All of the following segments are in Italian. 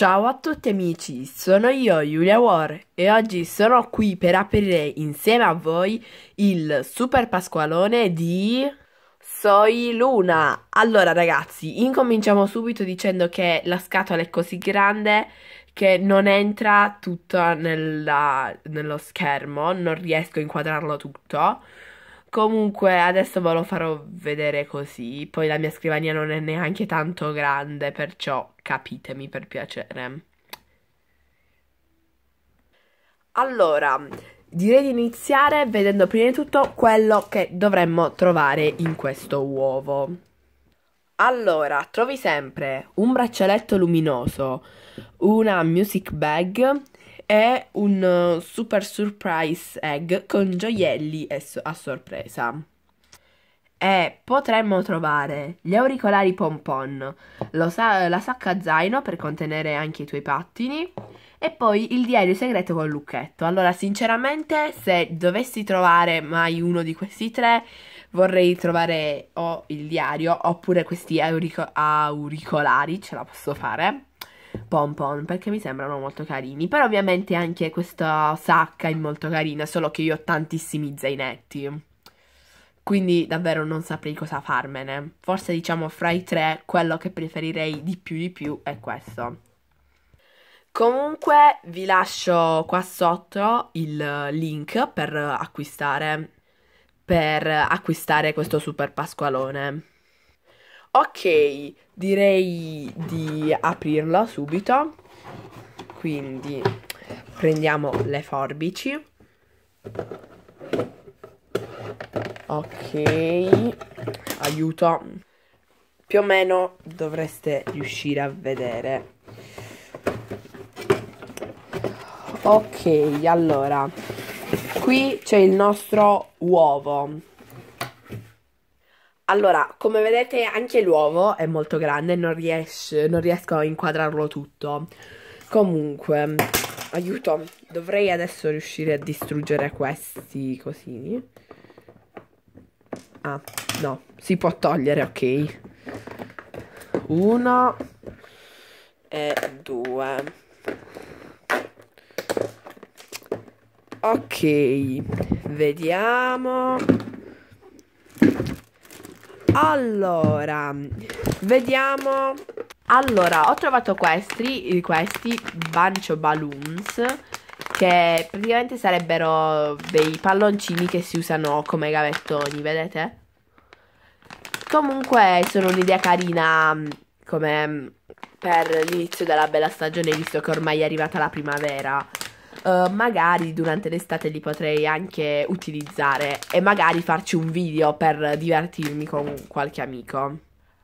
Ciao a tutti amici, sono io Giulia War e oggi sono qui per aprire insieme a voi il super pasqualone di Soy Luna. Allora ragazzi, incominciamo subito dicendo che la scatola è così grande che non entra tutto nella, nello schermo, non riesco a inquadrarlo tutto. Comunque adesso ve lo farò vedere così, poi la mia scrivania non è neanche tanto grande, perciò capitemi per piacere. Allora, direi di iniziare vedendo prima di tutto quello che dovremmo trovare in questo uovo. Allora, trovi sempre un braccialetto luminoso, una music bag, è un eh, super surprise egg con gioielli a sorpresa. E potremmo trovare gli auricolari pompon, sa- la sacca zaino per contenere anche i tuoi pattini e poi il diario segreto con lucchetto. Allora, sinceramente, se dovessi trovare mai uno di questi tre, vorrei trovare o il diario oppure questi aurico- auricolari, ce la posso fare. Pompon perché mi sembrano molto carini. Però ovviamente anche questa sacca è molto carina, solo che io ho tantissimi zainetti. Quindi davvero non saprei cosa farmene. Forse diciamo fra i tre quello che preferirei di più di più è questo. Comunque vi lascio qua sotto il link per acquistare, per acquistare questo super pasqualone. Ok, direi di aprirla subito. Quindi prendiamo le forbici. Ok, aiuto. Più o meno dovreste riuscire a vedere. Ok, allora, qui c'è il nostro uovo. Allora, come vedete anche l'uovo è molto grande, non, non riesco a inquadrarlo tutto. Comunque, aiuto, dovrei adesso riuscire a distruggere questi cosini. Ah, no, si può togliere, ok. Uno e due. Ok, vediamo allora, vediamo. Allora, ho trovato questi, questi Bancio Balloons, che praticamente sarebbero dei palloncini che si usano come gavettoni, vedete? Comunque sono un'idea carina mm, come mm, per l'inizio della bella stagione, visto che ormai è arrivata la primavera. Uh, magari durante l'estate li potrei anche utilizzare e magari farci un video per divertirmi con qualche amico.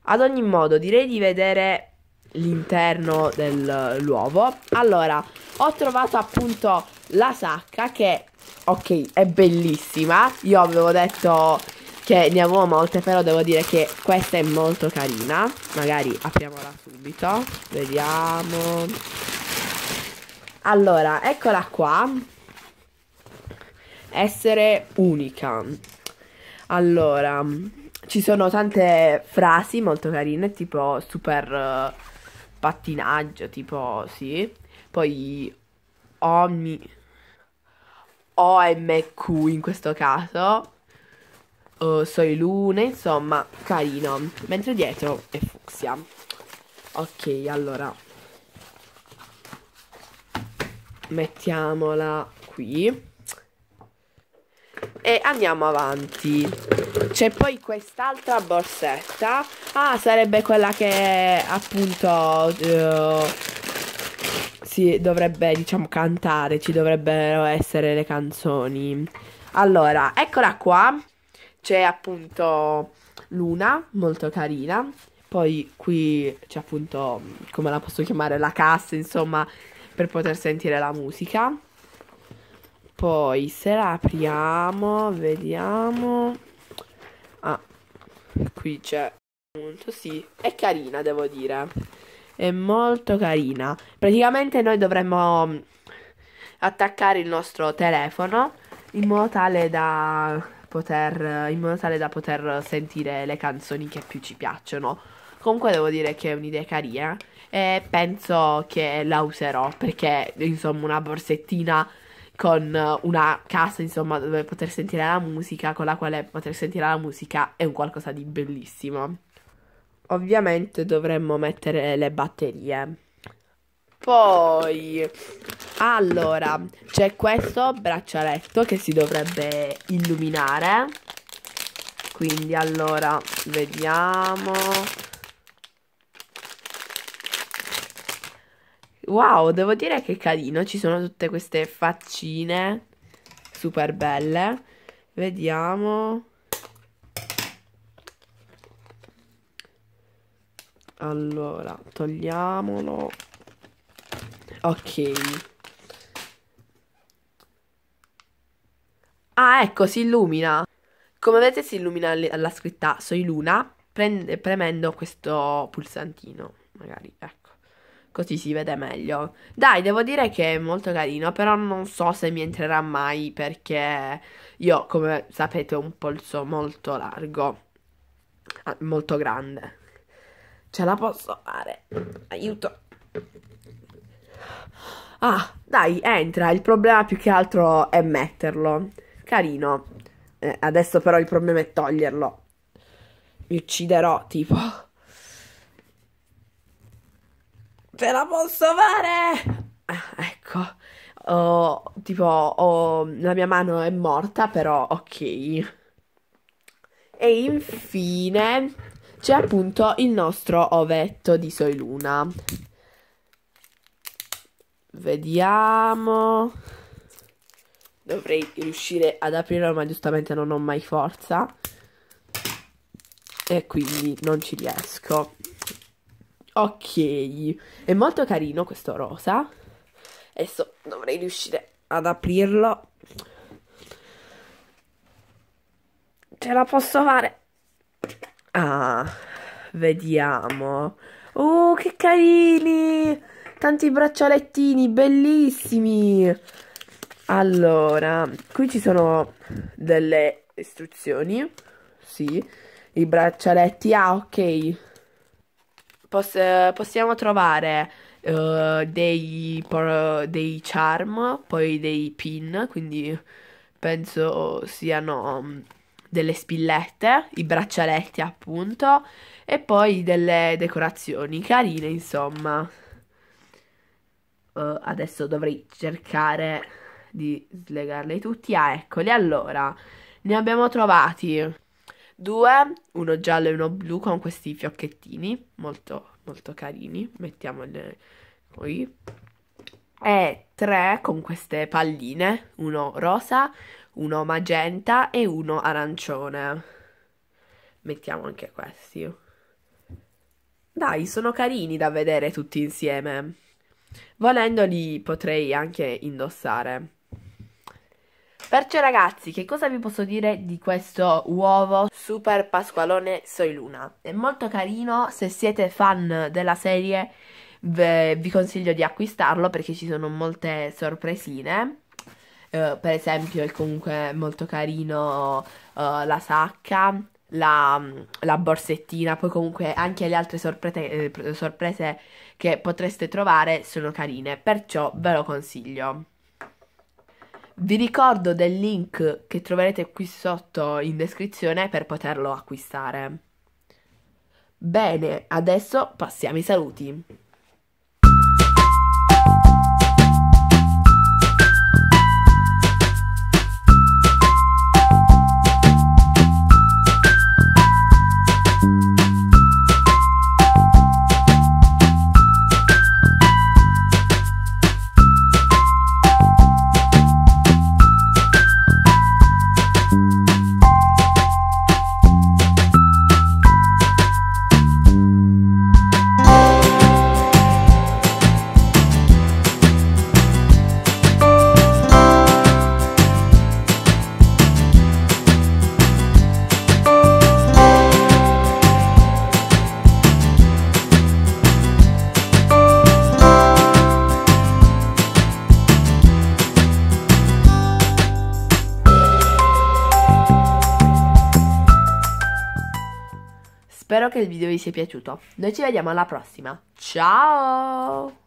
Ad ogni modo, direi di vedere l'interno dell'uovo. Allora, ho trovato appunto la sacca che, ok, è bellissima. Io avevo detto che ne avevo molte, però devo dire che questa è molto carina. Magari apriamola subito. Vediamo. Allora, eccola qua. Essere unica. Allora, ci sono tante frasi molto carine, tipo super eh, pattinaggio, tipo sì. Poi OMI OMQ in questo caso. Uh, eh, soi lune, insomma, carino. Mentre dietro è fucsia. Ok, allora mettiamola qui e andiamo avanti c'è poi quest'altra borsetta ah sarebbe quella che appunto eh, si dovrebbe diciamo cantare ci dovrebbero essere le canzoni allora eccola qua c'è appunto Luna molto carina poi qui c'è appunto come la posso chiamare la cassa insomma per poter sentire la musica. Poi se la apriamo, vediamo. Ah, qui c'è appunto, sì, è carina, devo dire. È molto carina. Praticamente noi dovremmo mm, attaccare il nostro telefono in modo tale da poter, in modo tale da poter sentire le canzoni che più ci piacciono. Comunque devo dire che è un'idea carina. Eh e penso che la userò perché insomma una borsettina con eh, una casa insomma dove poter sentire la musica, con la quale poter sentire la musica è un qualcosa di bellissimo. Ovviamente dovremmo mettere le batterie. Poi, allora, c'è questo braccialetto che si dovrebbe illuminare. Quindi, allora, vediamo. Wow, devo dire che è carino. Ci sono tutte queste faccine super belle. Vediamo. Allora, togliamolo. Ok. Ah, ecco, si illumina. Come vedete si illumina la scritta Soy Luna premendo questo pulsantino, magari, ecco così si vede meglio. Dai, devo dire che è molto carino, però non so se mi entrerà mai perché io, come sapete, ho un polso molto largo, ah, molto grande. Ce la posso fare? Aiuto. Ah, dai, entra. Il problema più che altro è metterlo. Carino. Eh, adesso però il problema è toglierlo. Mi ucciderò, tipo... te la posso fare! Ah, ecco, oh, tipo, oh, la mia mano è morta, però ok. E infine c'è appunto il nostro ovetto di Soiluna. Vediamo. Dovrei riuscire ad aprirlo, ma giustamente non ho mai forza. E quindi non ci riesco. Ok, è molto carino questo rosa. Adesso dovrei riuscire ad aprirlo. Ce la posso fare? Ah, vediamo. Oh, che carini! Tanti braccialettini, bellissimi! Allora, qui ci sono delle istruzioni. Sì, i braccialetti. Ah, ok. Poss- possiamo trovare uh, dei, por- dei charm, poi dei pin, quindi penso siano mm, delle spillette, i braccialetti appunto, e poi delle decorazioni carine insomma. Uh, adesso dovrei cercare di slegarli tutti. Ah, eccoli. Allora, ne abbiamo trovati Due, uno giallo e uno blu con questi fiocchettini molto, molto carini. mettiamole qui. E tre con queste palline, uno rosa, uno magenta e uno arancione. Mettiamo anche questi. Dai, sono carini da vedere tutti insieme. volendoli potrei anche indossare. Perciò ragazzi, che cosa vi posso dire di questo uovo Super Pasqualone Soy Luna? È molto carino, se siete fan della serie vi consiglio di acquistarlo perché ci sono molte sorpresine. Uh, per esempio è comunque molto carino uh, la sacca, la, la, borsettina, poi comunque anche le altre sorprese, eh, sorprese che potreste trovare sono carine, perciò ve lo consiglio. Vi ricordo del link che troverete qui sotto in descrizione per poterlo acquistare. Bene, adesso passiamo ai saluti. Spero che il video vi sia piaciuto. Noi ci vediamo alla prossima. Ciao!